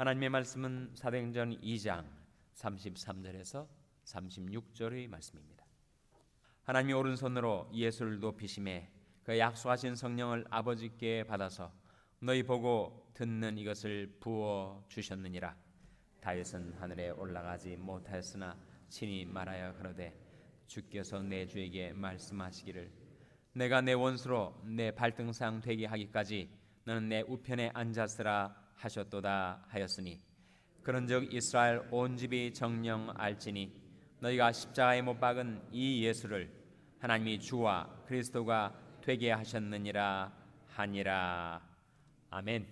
하나님의 말씀은 사도행전 2장 33절에서 36절의 말씀입니다. 하나님이 오른손으로 예수를 높이심에 그 약속하신 성령을 아버지께 받아서 너희 보고 듣는 이것을 부어 주셨느니라. 다윗은 하늘에 올라가지 못하였으나 친히 말하여 그러되 주께서 내 주에게 말씀하시기를 내가 내 원수로 내 발등상 되게 하기까지 너는 내 우편에 앉았으라 하셨도다 하였으니 그런즉 이스라엘 온 집이 정령 알지니 너희가 십자가에 못 박은 이 예수를 하나님이 주와 그리스도가 되게 하셨느니라 하니라 아멘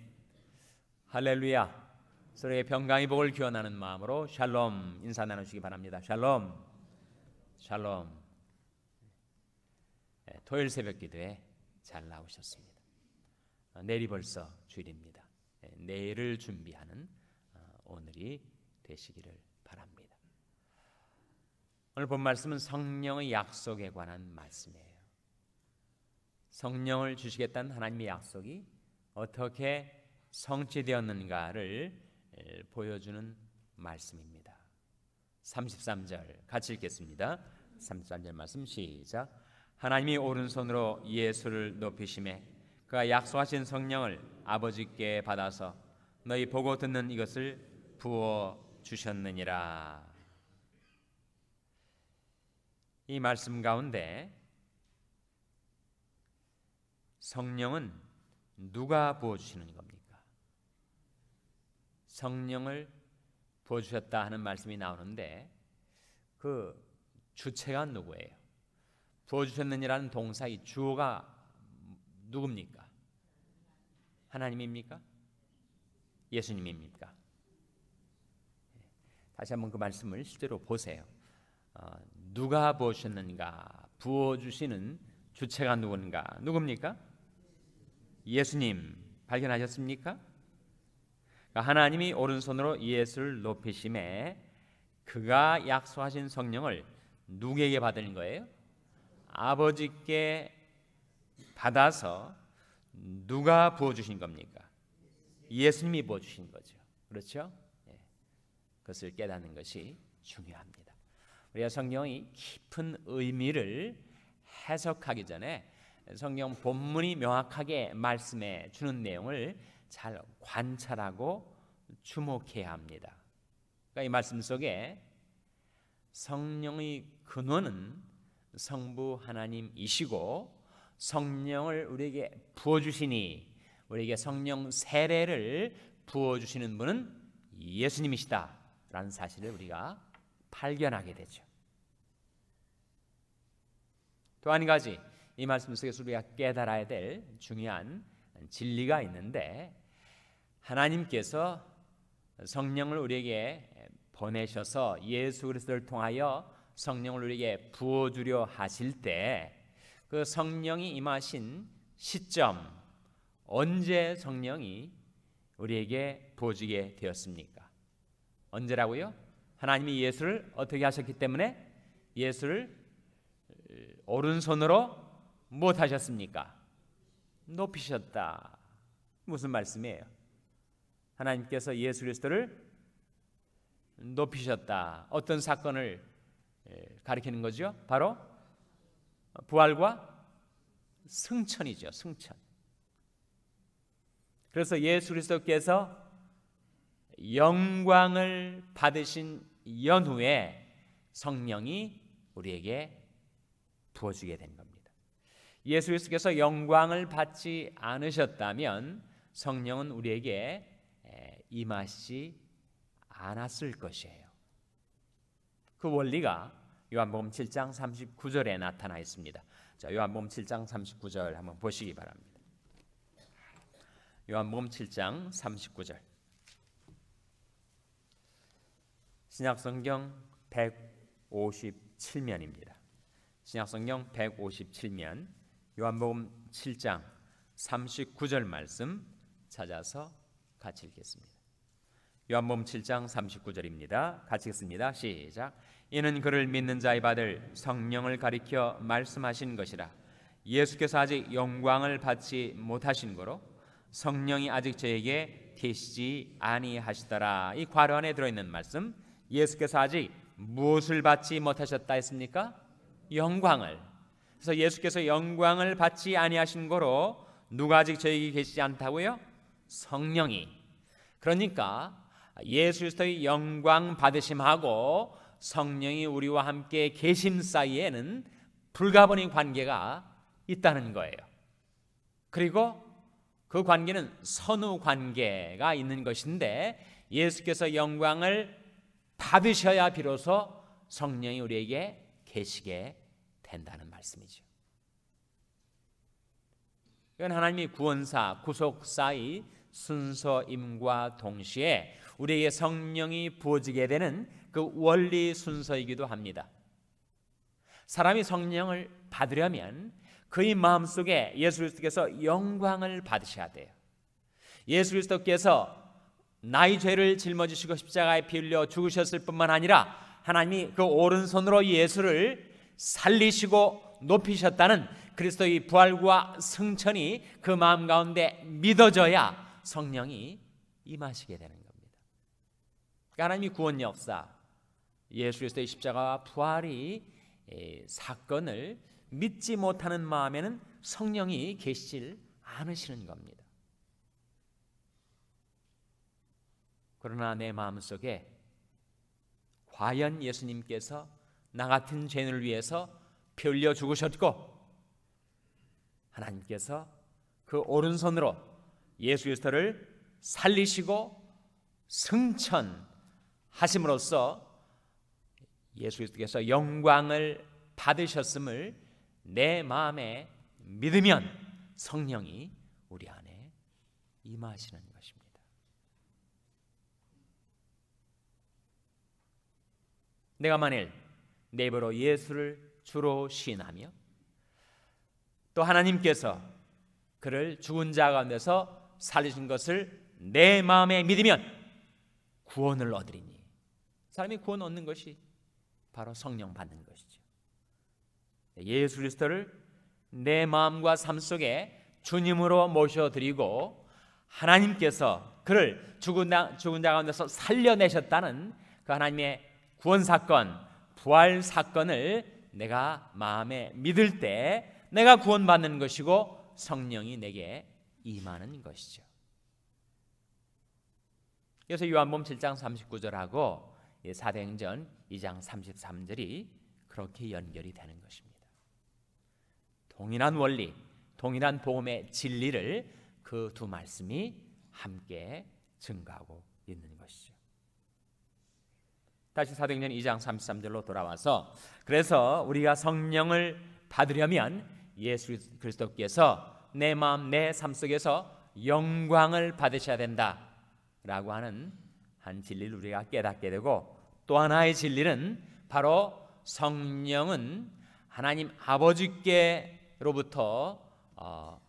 할렐루야 서로의 병강의 복을 기원하는 마음으로 샬롬 인사 나누시기 바랍니다 샬롬 샬롬 예, 토요일 새벽 기도에 잘 나오셨습니다 어, 내일 벌써 주일입니다 내일을 준비하는 어, 오늘이 되시기를 바랍니다. 오늘 본 말씀은 성령의 약속에 관한 말씀이에요. 성령을 주시겠다는 하나님의 약속이 어떻게 성취되었는가를 보여주는 말씀입니다. 33절 같이 읽겠습니다. 33절 말씀 시작. 하나님이 오른손으로 예수를 높이심에 그가 약속하신 성령을 아버지께 받아서 너희 보고 듣는 이것을 부어 주셨느니라. 이 말씀 가운데 성령은 누가 부어 주시는 겁니까? 성령을 부어 주셨다 하는 말씀이 나오는데 그 주체가 누구예요? 부어 주셨느니라는 동사의 주어가 누굽니까? 하나님입니까? 예수님입니까? 예. 다시 한번 그 말씀을 실제로 보세요. 어, 누가 보셨는가? 부어 주시는 주체가 누군가? 누굽니까? 예수님 발견하셨습니까? 그러니까 하나님이 오른손으로 예수를 높이심에 그가 약속하신 성령을 누구에게 받은 거예요? 아버지께 받아서 누가 부어 주신 겁니까? 예수님이 부어 주신 거죠. 그렇죠? 예. 그것을 깨닫는 것이 중요합니다. 우리가 성경이 깊은 의미를 해석하기 전에 성경 본문이 명확하게 말씀해 주는 내용을 잘 관찰하고 주목해야 합니다. 그러니까 이 말씀 속에 성령의 근원은 성부 하나님이시고 성령을 우리에게 부어주시니 우리에게 성령 세례를 부어주시는 분은 예수님이시다 라는 사실을 우리가 발견하게 되죠 또 한 가지 이 말씀 속에서 우리가 깨달아야 될 중요한 진리가 있는데 하나님께서 성령을 우리에게 보내셔서 예수 그리스도를 통하여 성령을 우리에게 부어주려 하실 때그 성령이 임하신 시점 언제 성령이 우리에게 부어주게 되었습니까? 언제라고요? 하나님이 예수를 어떻게 하셨기 때문에 예수를 어, 오른손으로 못 하셨습니까? 높이셨다. 무슨 말씀이에요? 하나님께서 예수 그리스도를 높이셨다. 어떤 사건을 가리키는 거죠? 바로 부활과 승천이죠. 승천. 그래서 예수 그리스도께서 영광을 받으신 연후에 성령이 우리에게 부어주게 된 겁니다. 예수 그리스도께서 영광을 받지 않으셨다면 성령은 우리에게 임하시 않았을 것이에요. 그 원리가 요한복음 7장 39절에 나타나 있습니다. 자, 요한복음 7장 39절 한번 보시기 바랍니다. 요한복음 7장 39절. 신약 성경 157면입니다. 신약 성경 157면 요한복음 7장 39절 말씀 찾아서 같이 읽겠습니다. 요한음 7장 39절입니다. 같이 읽습니다. 시작. 이는 그를 믿는 자의 받을 성령을 가리켜 말씀하신 것이라. 예수께서 아직 영광을 받지 못하신 거로 성령이 아직 저에게 계시지 아니하시더라. 이 괄호 안에 들어 있는 말씀. 예수께서 아직 무엇을 받지 못하셨다 했습니까? 영광을. 그래서 예수께서 영광을 받지 아니하신 거로 누가 아직 저에게 계시지 않다고요? 성령이. 그러니까 예수 그리스도의 영광 받으심하고 성령이 우리와 함께 계심 사이에는 불가분의 관계가 있다는 거예요. 그리고 그 관계는 선후 관계가 있는 것인데 예수께서 영광을 받으셔야 비로소 성령이 우리에게 계시게 된다는 말씀이죠. 이건 하나님이 구원사, 구속사의 순서임과 동시에 우리에게 성령이 부어지게 되는 그 원리 순서이기도 합니다. 사람이 성령을 받으려면 그의 마음속에 예수 그리스도께서 영광을 받으셔야 돼요. 예수 그리스도께서 나의 죄를 짊어지시고 십자가에 피 흘려 죽으셨을 뿐만 아니라 하나님이 그 오른손으로 예수를 살리시고 높이셨다는 그리스도의 부활과 승천이 그 마음 가운데 믿어져야 성령이 임하시게 되는 겁니다. 하나님이 구원 역사, 예수 그리스도의 십자가와 부활이 사건을 믿지 못하는 마음에는 성령이 계시질 않으시는 겁니다. 그러나 내 마음 속에 과연 예수님께서 나 같은 죄인을 위해서 피 흘려 죽으셨고 하나님께서 그 오른손으로 예수 그리스도를 살리시고 승천하심으로써 예수 그리스도께서 영광을 받으셨음을 내 마음에 믿으면 성령이 우리 안에 임하시는 것입니다. 내가 만일 내 입으로 예수를 주로 시인하며 또 하나님께서 그를 죽은 자 가운데서 살리신 것을 내 마음에 믿으면 구원을 얻으리니 사람이 구원 얻는 것이 바로 성령 받는 것이죠. 예수 그리스도를 내 마음과 삶 속에 주님으로 모셔드리고 하나님께서 그를 죽은 자, 죽은 자 가운데서 살려내셨다는 그 하나님의 구원 사건, 부활 사건을 내가 마음에 믿을 때 내가 구원받는 것이고 성령이 내게 임하는 것이죠. 그래서 요한복음 7장 39절하고 사도행전 2장 33절이 그렇게 연결이 되는 것입니다. 동일한 원리, 동일한 복음의 진리를 그 두 말씀이 함께 증가하고 있는 것이죠. 다시 사도행전 2장 33절로 돌아와서 그래서 우리가 성령을 받으려면 예수 그리스도께서 내 마음, 내 삶 속에서 영광을 받으셔야 된다라고 하는 한 진리를 우리가 깨닫게 되고 또 하나의 진리는 바로 성령은 하나님 아버지께로부터 어,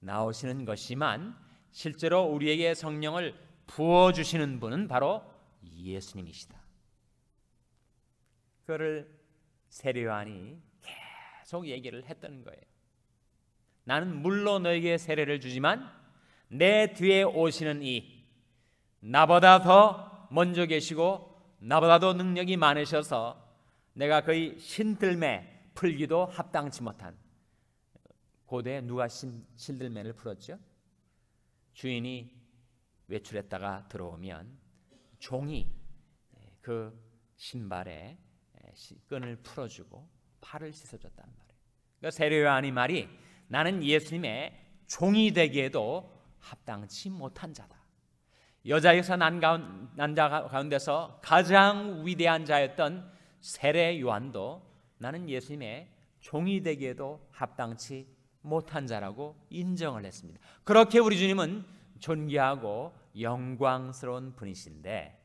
나오시는 것이지만 실제로 우리에게 성령을 부어 주시는 분은 바로 예수님이시다. 그를 세례요한이 계속 얘기를 했던 거예요. 나는 물로 너에게 세례를 주지만 내 뒤에 오시는 이 나보다 더 먼저 계시고 나보다도 능력이 많으셔서 내가 거의 신들매 풀기도 합당치 못한 고대 누가 신, 신들매를 풀었죠? 주인이 외출했다가 들어오면 종이 예, 그 신발에 예, 끈을 풀어주고 팔을 씻어줬단 말이에요. 그러니까 세례요한이 말이 나는 예수님의 종이 되기에도 합당치 못한 자다. 여자에서 난 가운데서 가장 위대한 자였던 세례 요한도 나는 예수님의 종이 되기에도 합당치 못한 자라고 인정을 했습니다. 그렇게 우리 주님은 존귀하고 영광스러운 분이신데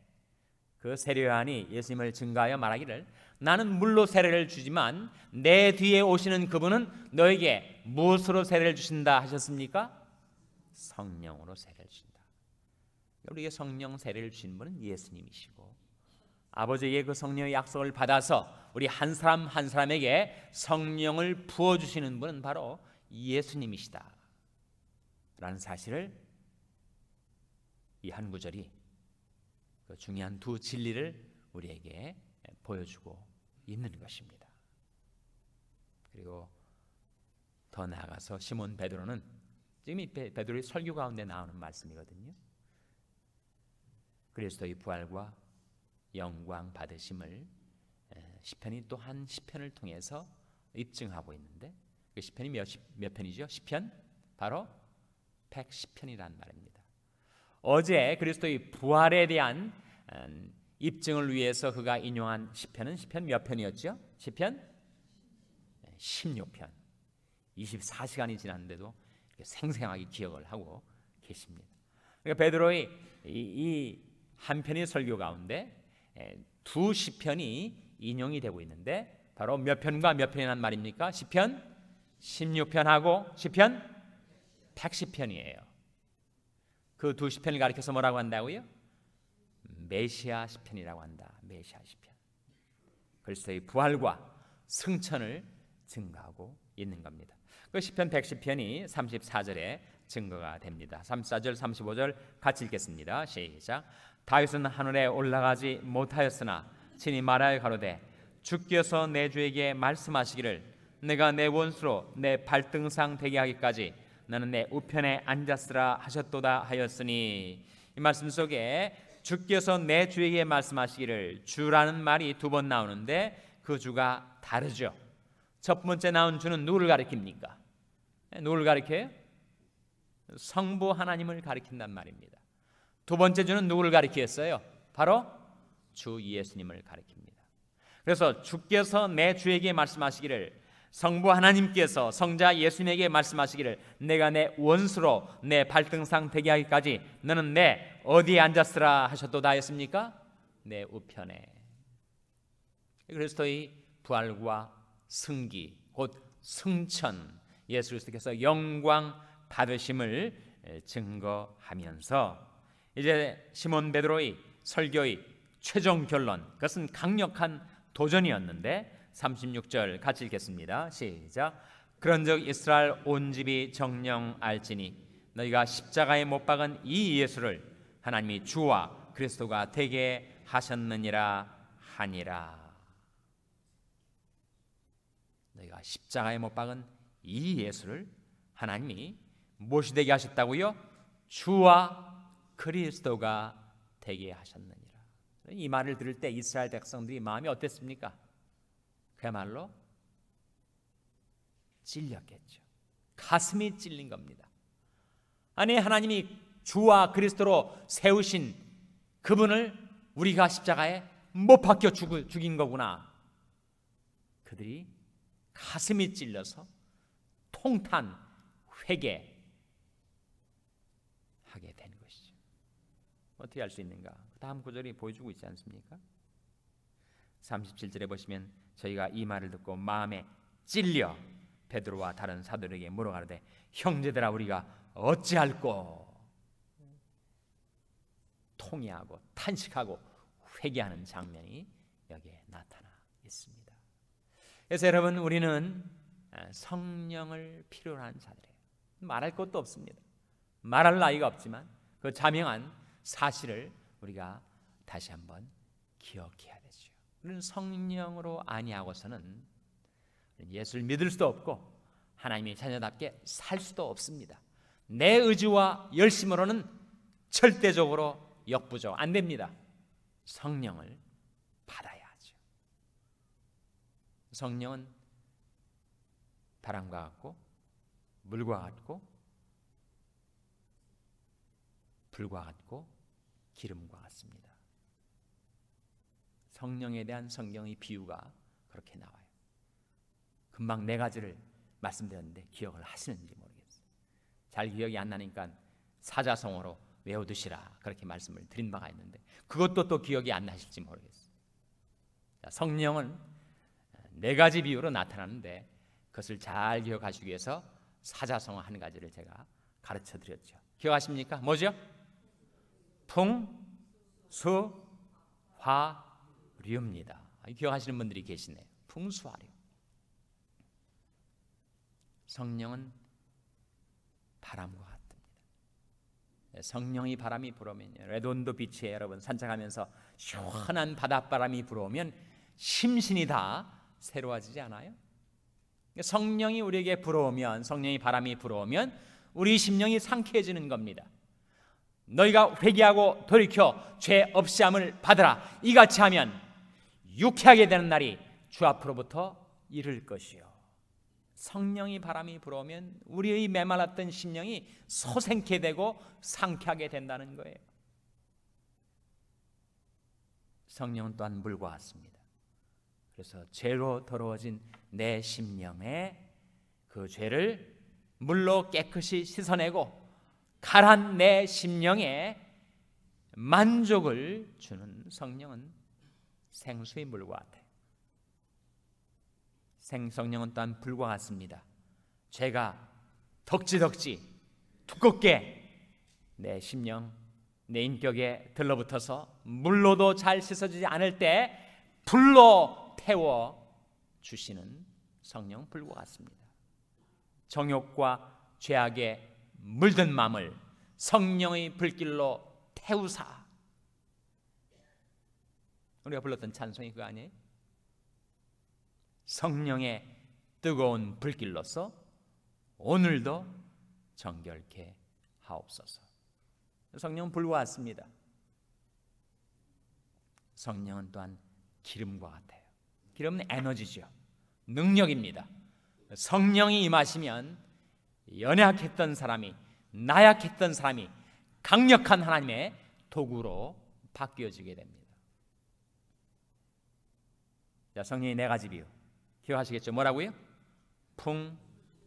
그 세례 요한이 예수님을 증가하여 말하기를 나는 물로 세례를 주지만 내 뒤에 오시는 그분은 너에게 무엇으로 세례를 주신다 하셨습니까? 성령으로 세례를 주신다. 우리에게 성령 세례를 주신 분은 예수님이시고 아버지의 그 성령의 약속을 받아서 우리 한 사람 한 사람에게 성령을 부어 주시는 분은 바로 예수님이시다. 라는 사실을 이 한 구절이 그 중요한 두 진리를 우리에게 보여주고 있는 것입니다. 그리고 더 나아가서 시몬 베드로는 지금 이 베드로의 설교 가운데 나오는 말씀이거든요. 그리스도의 부활과 영광 받으심을 시편이 또 한 시편을 통해서 입증하고 있는데 그 시편이 몇, 몇 편이죠? 시편 바로 110편이란 말입니다. 어제 그리스도의 부활에 대한 음, 입증을 위해서 그가 인용한 시편은 시편 몇 편이었죠? 시편 16편. 24시간이 지났는데도 생생하게 기억을 하고 계십니다. 그러니까 베드로의 이한 편의 설교 가운데 예, 두 시편이 인용이 되고 있는데 바로 몇 편과 몇 편이란 말입니까? 시편 16편하고 시편 110편이에요. 그 두 시편을 가리켜서 뭐라고 한다고요? 메시아 시편이라고 한다. 메시아 시편. 그리스도의 부활과 승천을 증거하고 있는 겁니다. 그 시편 110편이 34절에 증거가 됩니다. 34절 35절 같이 읽겠습니다. 시작. 다윗은 하늘에 올라가지 못하였으나 친히 말하여 가로되 주께서 내 주에게 말씀하시기를 내가 내 원수로 내 발등상 되게 하기까지 나는 내 우편에 앉았으라 하셨도다 하였으니 이 말씀 속에 주께서 내 주에게 말씀하시기를 주라는 말이 두 번 나오는데 그 주가 다르죠. 첫 번째 나온 주는 누구를 가리킵니까? 네, 누구를 가리켜요? 성부 하나님을 가리킨단 말입니다. 두 번째 주는 누구를 가리키겠어요? 바로 주 예수님을 가리킵니다. 그래서 주께서 내 주에게 말씀하시기를 성부 하나님께서 성자 예수님에게 말씀하시기를 내가 내 원수로 내 발등상 되게 하기까지 너는 내 어디에 앉았으라 하셨도다였습니까내 우편에. 그리스도의 부활과 승기 곧 승천 예수 그리스도께서 영광 받으심을 증거하면서 이제 시몬 베드로의 설교의 최종 결론 그것은 강력한 도전이었는데 36절 같이 읽겠습니다. 시작. 그런즉 이스라엘 온 집이 정령 알지니 너희가 십자가에 못 박은 이 예수를 하나님이 주와 그리스도가 되게 하셨느니라 하니라. 너희가 십자가에 못 박은 이 예수를 하나님이 무엇이 되게 하셨다고요? 주와 그리스도가 되게 하셨느니라. 이 말을 들을 때 이스라엘 백성들이 마음이 어땠습니까? 그야말로 찔렸겠죠. 가슴이 찔린 겁니다. 아니 하나님이 주와 그리스도로 세우신 그분을 우리가 십자가에 못 박혀 죽인 거구나. 그들이 가슴이 찔려서 통탄 회개 하게 된 것이죠. 어떻게 할 수 있는가? 그 다음 구절이 보여주고 있지 않습니까? 37절에 보시면 저희가 이 말을 듣고 마음에 찔려 베드로와 다른 사도들에게 물어가는데 형제들아 우리가 어찌할꼬 통해하고 탄식하고 회개하는 장면이 여기에 나타나 있습니다. 그래서 여러분 우리는 아, 성령을 필요로 하는 자들이에요. 말할 것도 없습니다. 말할 나이가 없지만 그 자명한 사실을 우리가 다시 한번 기억해야 되죠. 우리는 성령으로 아니하고서는 예수를 믿을 수도 없고 하나님의 자녀답게 살 수도 없습니다. 내 의지와 열심으로는 절대적으로 역부족 안 됩니다. 성령을 받아야 하죠. 성령은 바람과 같고 물과 같고 불과 같고 기름과 같습니다. 성령에 대한 성경의 비유가 그렇게 나와요. 금방 네 가지를 말씀드렸는데 기억을 하시는지 모르겠어요. 잘 기억이 안 나니까 사자성어로 외워두시라 그렇게 말씀을 드린 바가 있는데 그것도 또 기억이 안 나실지 모르겠어요. 성령은 네 가지 비유로 나타나는데 그것을 잘 기억하시기 위해서 사자성어 한 가지를 제가 가르쳐 드렸죠. 기억하십니까? 뭐죠? 풍, 수, 화, 류입니다. 아, 기억하시는 분들이 계시네요. 풍수화류. 성령은 바람과 예, 성령의 바람이 불어오면 예, 레돈도 비치에 여러분 산책하면서 시원한 바닷바람이 불어오면 심신이 다 새로워지지 않아요? 그러니까 성령이 우리에게 불어오면 성령이 바람이 불어오면 우리 심령이 상쾌해지는 겁니다. 너희가 회개하고 돌이켜 죄 없이함을 받으라. 이같이 하면 유쾌하게 되는 날이 주 앞으로부터 이를 것이요. 성령이 바람이 불어오면 우리의 메말랐던 심령이 소생케 되고 상쾌하게 된다는 거예요. 성령은 또한 물과 같습니다. 그래서 죄로 더러워진 내 심령에 그 죄를 물로 깨끗이 씻어내고 가란 내 심령에 만족을 주는 성령은 생수의 물과 같아요. 생성령은 또한 불과 같습니다. 죄가 덕지덕지 두껍게 내 심령, 내 인격에 들러붙어서 물로도 잘 씻어지지 않을 때 불로 태워 주시는 성령 불과 같습니다. 정욕과 죄악에 물든 마음을 성령의 불길로 태우사 우리가 불렀던 찬송이 그거 아니에요? 성령의 뜨거운 불길로서 오늘도 정결케 하옵소서. 성령은 불과 같습니다. 성령은 또한 기름과 같아요. 기름은 에너지죠. 능력입니다. 성령이 임하시면 연약했던 사람이 나약했던 사람이 강력한 하나님의 도구로 바뀌어지게 됩니다. 자, 성령의 네 가지 비유. 기억하시겠죠? 뭐라고요?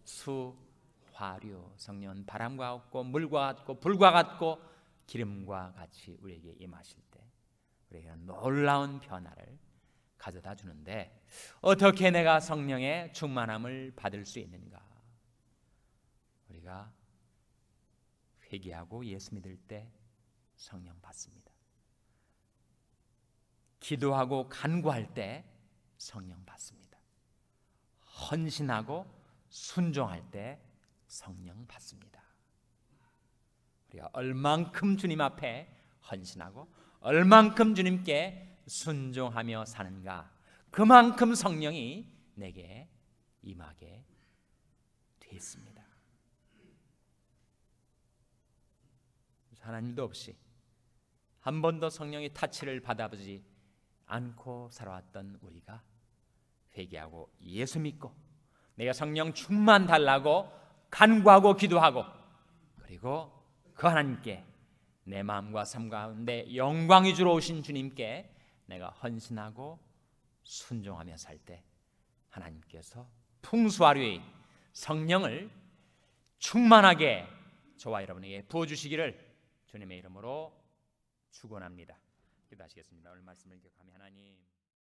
풍수화류 성령 바람과 같고 물과 같고 불과 같고 기름과 같이 우리에게 임하실 때우리에게 놀라운 변화를 가져다 주는데 어떻게 내가 성령의 충만함을 받을 수 있는가? 우리가 회개하고 예수 믿을 때 성령 받습니다. 기도하고 간구할 때 성령 받습니다. 헌신하고 순종할 때 성령 받습니다. 우리가 얼만큼 주님 앞에 헌신하고 얼만큼 주님께 순종하며 사는가 그만큼 성령이 내게 임하게 되었습니다. 하나님도 없이 한 번도 성령의 타치를 받아보지 않고 살아왔던 우리가 회개하고 예수 믿고 내가 성령 충만 달라고 간구하고 기도하고 그리고 그 하나님께 내 마음과 삶 가운데 영광이 주러 오신 주님께 내가 헌신하고 순종하며 살 때 하나님께서 풍수하류의 성령을 충만하게 저와 여러분에게 부어주시기를 주님의 이름으로 축원합니다. 기도하시겠습니다. 오늘 말씀을 기억하며 하나님